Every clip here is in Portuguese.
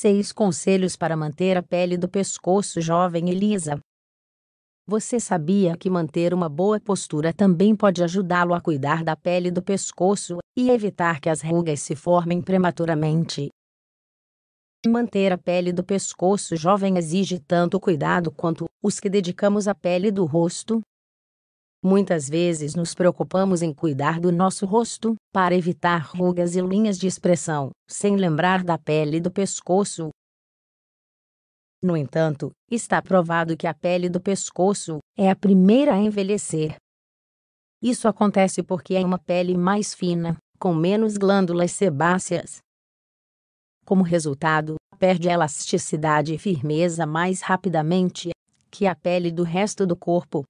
Seis conselhos para manter a pele do pescoço jovem e lisa. Você sabia que manter uma boa postura também pode ajudá-lo a cuidar da pele do pescoço e evitar que as rugas se formem prematuramente? Manter a pele do pescoço jovem exige tanto cuidado quanto os que dedicamos à pele do rosto, Muitas vezes nos preocupamos em cuidar do nosso rosto, para evitar rugas e linhas de expressão, sem lembrar da pele do pescoço. No entanto, está provado que a pele do pescoço é a primeira a envelhecer. Isso acontece porque é uma pele mais fina, com menos glândulas sebáceas. Como resultado, perde elasticidade e firmeza mais rapidamente que a pele do resto do corpo.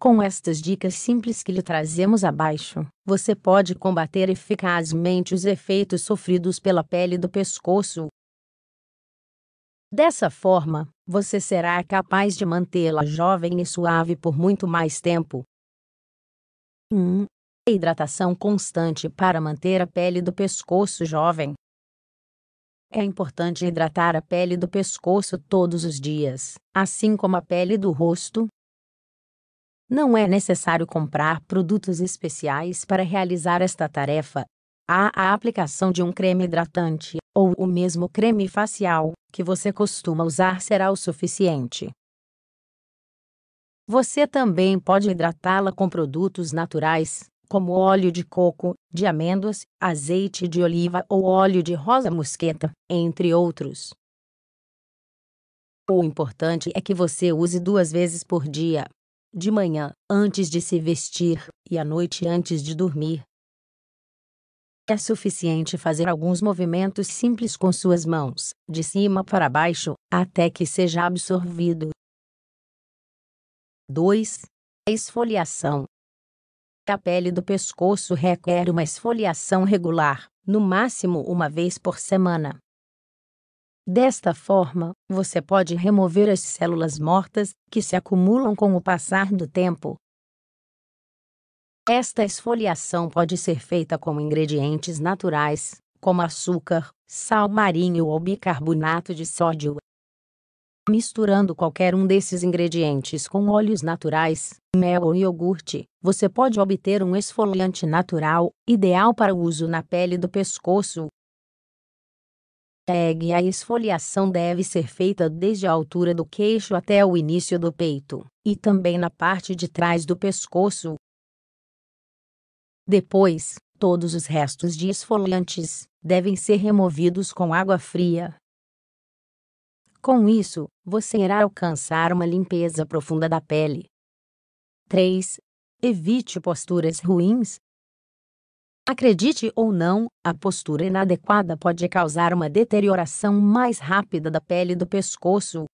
Com estas dicas simples que lhe trazemos abaixo, você pode combater eficazmente os efeitos sofridos pela pele do pescoço. Dessa forma, você será capaz de mantê-la jovem e suave por muito mais tempo. 1. Hum. Hidratação constante para manter a pele do pescoço jovem. É importante hidratar a pele do pescoço todos os dias, assim como a pele do rosto, não é necessário comprar produtos especiais para realizar esta tarefa. Há a aplicação de um creme hidratante ou o mesmo creme facial que você costuma usar será o suficiente. Você também pode hidratá-la com produtos naturais, como óleo de coco, de amêndoas, azeite de oliva ou óleo de rosa mosqueta, entre outros. O importante é que você use duas vezes por dia, de manhã, antes de se vestir, e à noite antes de dormir. É suficiente fazer alguns movimentos simples com suas mãos, de cima para baixo, até que seja absorvido. 2. Esfoliação. A pele do pescoço requer uma esfoliação regular, no máximo uma vez por semana. Desta forma, você pode remover as células mortas que se acumulam com o passar do tempo. Esta esfoliação pode ser feita com ingredientes naturais, como açúcar, sal marinho ou bicarbonato de sódio. Misturando qualquer um desses ingredientes com óleos naturais, mel ou iogurte, você pode obter um esfoliante natural, ideal para uso na pele do pescoço, Tag A esfoliação deve ser feita desde a altura do queixo até o início do peito, e também na parte de trás do pescoço. Depois, todos os restos de esfoliantes devem ser removidos com água fria. Com isso, você irá alcançar uma limpeza profunda da pele. 3. Evite posturas ruins, Acredite ou não, a postura inadequada pode causar uma deterioração mais rápida da pele do pescoço.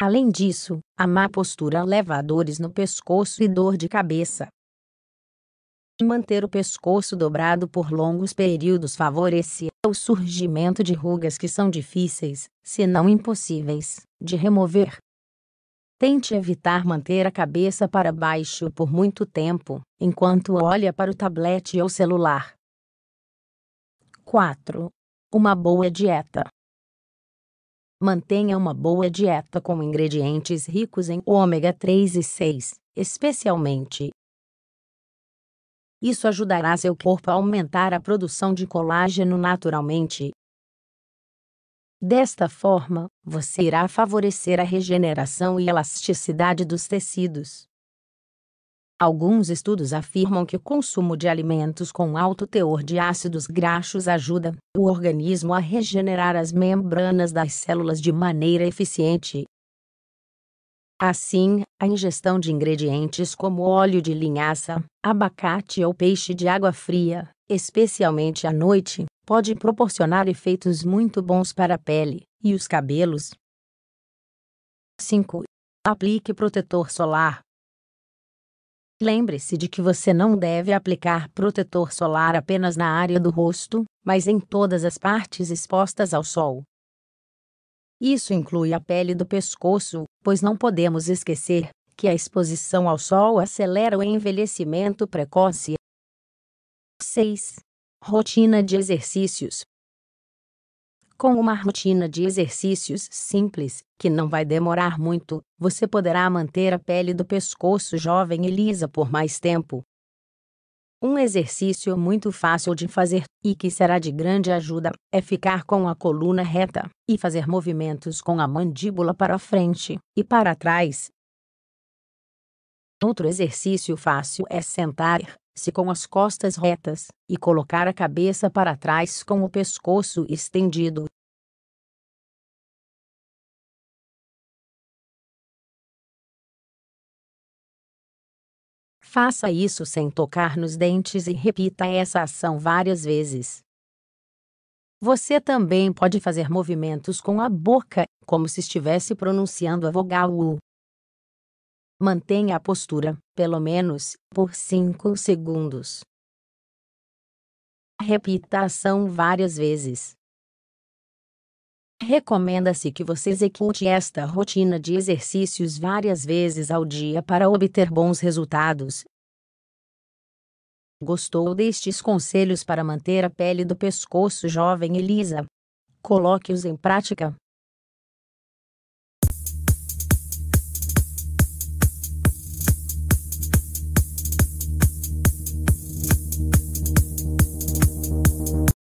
Além disso, a má postura leva a dores no pescoço e dor de cabeça. Manter o pescoço dobrado por longos períodos favorece o surgimento de rugas que são difíceis, se não impossíveis, de remover. Tente evitar manter a cabeça para baixo por muito tempo, enquanto olha para o tablet ou celular. 4. Uma boa dieta. Mantenha uma boa dieta com ingredientes ricos em ômega 3 e 6, especialmente. Isso ajudará seu corpo a aumentar a produção de colágeno naturalmente, Desta forma, você irá favorecer a regeneração e elasticidade dos tecidos. Alguns estudos afirmam que o consumo de alimentos com alto teor de ácidos graxos ajuda o organismo a regenerar as membranas das células de maneira eficiente. Assim, a ingestão de ingredientes como óleo de linhaça, abacate ou peixe de água fria especialmente à noite, pode proporcionar efeitos muito bons para a pele e os cabelos. 5. Aplique protetor solar. Lembre-se de que você não deve aplicar protetor solar apenas na área do rosto, mas em todas as partes expostas ao sol. Isso inclui a pele do pescoço, pois não podemos esquecer que a exposição ao sol acelera o envelhecimento precoce 6. Rotina de exercícios. Com uma rotina de exercícios simples, que não vai demorar muito, você poderá manter a pele do pescoço jovem e lisa por mais tempo. Um exercício muito fácil de fazer e que será de grande ajuda é ficar com a coluna reta e fazer movimentos com a mandíbula para frente e para trás. Outro exercício fácil é sentar se com as costas retas, e colocar a cabeça para trás com o pescoço estendido. Faça isso sem tocar nos dentes e repita essa ação várias vezes. Você também pode fazer movimentos com a boca, como se estivesse pronunciando a vogal U. Mantenha a postura, pelo menos, por 5 segundos. Repita a ação várias vezes. Recomenda-se que você execute esta rotina de exercícios várias vezes ao dia para obter bons resultados. Gostou destes conselhos para manter a pele do pescoço jovem e lisa? Coloque-os em prática.